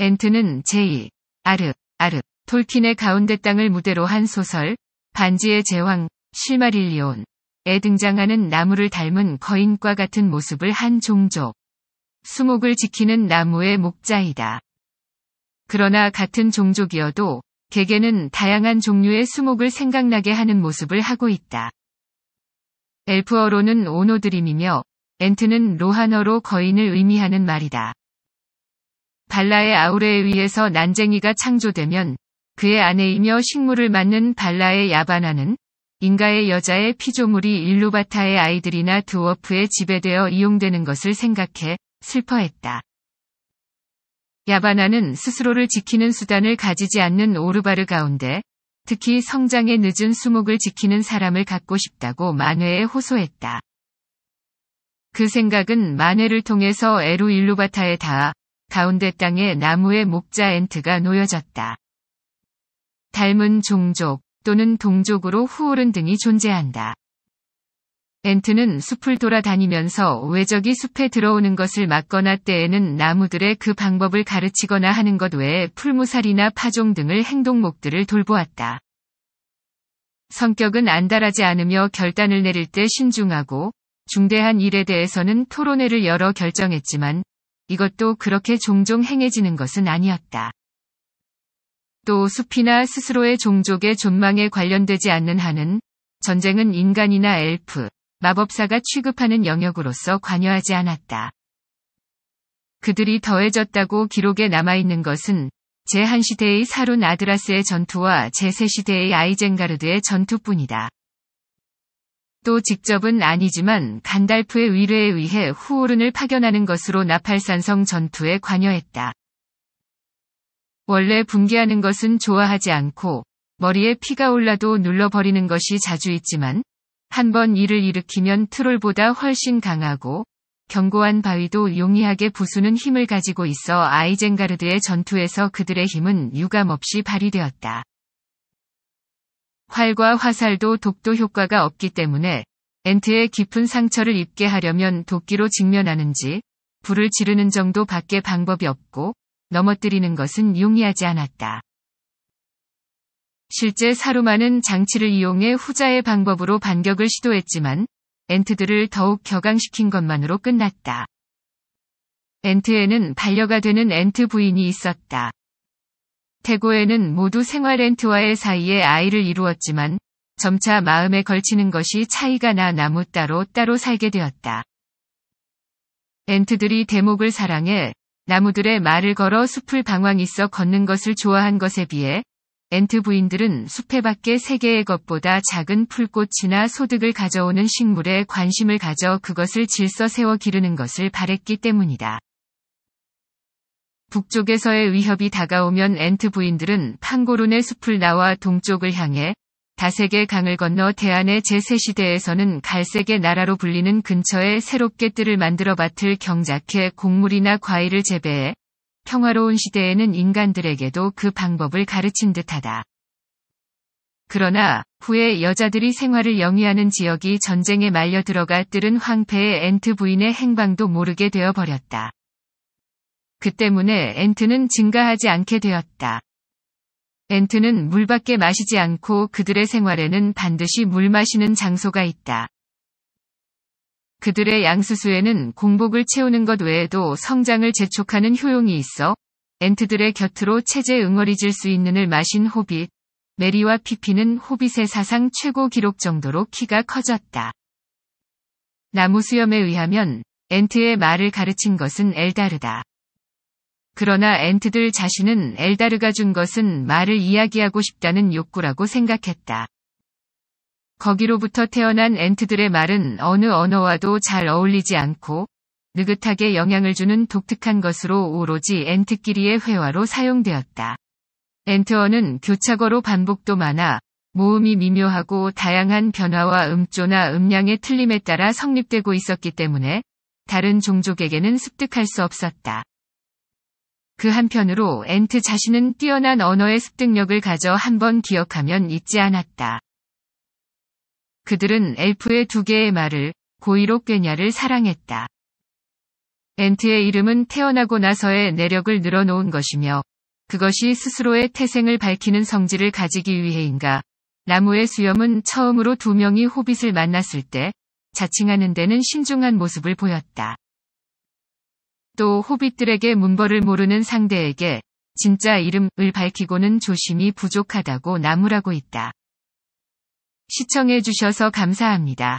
엔트는 제2, 아르, 아르, 톨킨의 가운데 땅을 무대로 한 소설, 반지의 제왕, 실마릴리온, 에 등장하는 나무를 닮은 거인과 같은 모습을 한 종족. 수목을 지키는 나무의 목자이다. 그러나 같은 종족이어도 개개는 다양한 종류의 수목을 생각나게 하는 모습을 하고 있다. 엘프어로는 오노드림이며 엔트는 로하너로 거인을 의미하는 말이다. 발라의 아우레에 의해서 난쟁이가 창조되면 그의 아내이며 식물을 맞는 발라의 야바나는 인가의 여자의 피조물이 일루바타의 아이들이나 드워프에 지배되어 이용되는 것을 생각해 슬퍼했다. 야바나는 스스로를 지키는 수단을 가지지 않는 오르바르 가운데 특히 성장에 늦은 수목을 지키는 사람을 갖고 싶다고 만회에 호소했다. 그 생각은 만회를 통해서 에루 일루바타에 닿아 가운데 땅에 나무의 목자 엔트가 놓여졌다. 닮은 종족 또는 동족으로 후오른 등이 존재한다. 엔트는 숲을 돌아다니면서 외적이 숲에 들어오는 것을 막거나 때에는 나무들의 그 방법을 가르치거나 하는 것 외에 풀무살이나 파종 등을 행동목들을 돌보았다. 성격은 안달하지 않으며 결단을 내릴 때 신중하고 중대한 일에 대해서는 토론회를 열어 결정했지만 이것도 그렇게 종종 행해지는 것은 아니었다. 또 숲이나 스스로의 종족의 존망에 관련되지 않는 한은 전쟁은 인간이나 엘프, 마법사가 취급하는 영역으로서 관여하지 않았다. 그들이 더해졌다고 기록에 남아있는 것은 제1시대의 사룬 아드라스의 전투와 제3시대의 아이젠가르드의 전투뿐이다. 또 직접은 아니지만 간달프의 위례에 의해 후오른을 파견하는 것으로 나팔산성 전투에 관여했다. 원래 붕괴하는 것은 좋아하지 않고 머리에 피가 올라도 눌러버리는 것이 자주 있지만 한번 일을 일으키면 트롤보다 훨씬 강하고 견고한 바위도 용이하게 부수는 힘을 가지고 있어 아이젠가르드의 전투에서 그들의 힘은 유감없이 발휘되었다. 활과 화살도 독도 효과가 없기 때문에 엔트에 깊은 상처를 입게 하려면 도끼로 직면하는지 불을 지르는 정도 밖에 방법이 없고 넘어뜨리는 것은 용이하지 않았다. 실제 사루마는 장치를 이용해 후자의 방법으로 반격을 시도했지만 엔트들을 더욱 격앙시킨 것만으로 끝났다. 엔트에는 반려가 되는 엔트 부인이 있었다. 태고에는 모두 생활 렌트와의 사이에 아이를 이루었지만 점차 마음에 걸치는 것이 차이가 나 나무 따로 따로 살게 되었다. 엔트들이 대목을 사랑해 나무들의 말을 걸어 숲을 방황 있어 걷는 것을 좋아한 것에 비해 엔트 부인들은 숲에 밖에 세계의 것보다 작은 풀꽃이나 소득을 가져오는 식물에 관심을 가져 그것을 질서 세워 기르는 것을 바랬기 때문이다. 북쪽에서의 위협이 다가오면 엔트 부인들은 판고론의 숲을 나와 동쪽을 향해 다색의 강을 건너 대안의제세시대에서는 갈색의 나라로 불리는 근처에 새롭게 뜰을 만들어 밭을 경작해 곡물이나 과일을 재배해 평화로운 시대에는 인간들에게도 그 방법을 가르친 듯하다. 그러나 후에 여자들이 생활을 영위하는 지역이 전쟁에 말려 들어가 뜰은 황폐의 엔트 부인의 행방도 모르게 되어 버렸다. 그 때문에 엔트는 증가하지 않게 되었다. 엔트는 물밖에 마시지 않고 그들의 생활에는 반드시 물 마시는 장소가 있다. 그들의 양수수에는 공복을 채우는 것 외에도 성장을 재촉하는 효용이 있어 엔트들의 곁으로 체제 응어리질 수 있는 을 마신 호빗, 메리와 피피는 호빗의 사상 최고 기록 정도로 키가 커졌다. 나무수염에 의하면 엔트의 말을 가르친 것은 엘다르다. 그러나 엔트들 자신은 엘다르가 준 것은 말을 이야기하고 싶다는 욕구라고 생각했다. 거기로부터 태어난 엔트들의 말은 어느 언어와도 잘 어울리지 않고 느긋하게 영향을 주는 독특한 것으로 오로지 엔트끼리의 회화로 사용되었다. 엔트어는 교차어로 반복도 많아 모음이 미묘하고 다양한 변화와 음조나 음량의 틀림에 따라 성립되고 있었기 때문에 다른 종족에게는 습득할 수 없었다. 그 한편으로 엔트 자신은 뛰어난 언어의 습득력을 가져 한 번 기억하면 잊지 않았다. 그들은 엘프의 두 개의 말을 고의로 꿰냐를 사랑했다. 엔트의 이름은 태어나고 나서의 내력을 늘어놓은 것이며 그것이 스스로의 태생을 밝히는 성질을 가지기 위해인가 나무의 수염은 처음으로 두 명이 호빗을 만났을 때 자칭하는 데는 신중한 모습을 보였다. 또 호빗들에게 문벌을 모르는 상대에게 진짜 이름을 밝히고는 조심이 부족하다고 나무라고 있다. 시청해주셔서 감사합니다.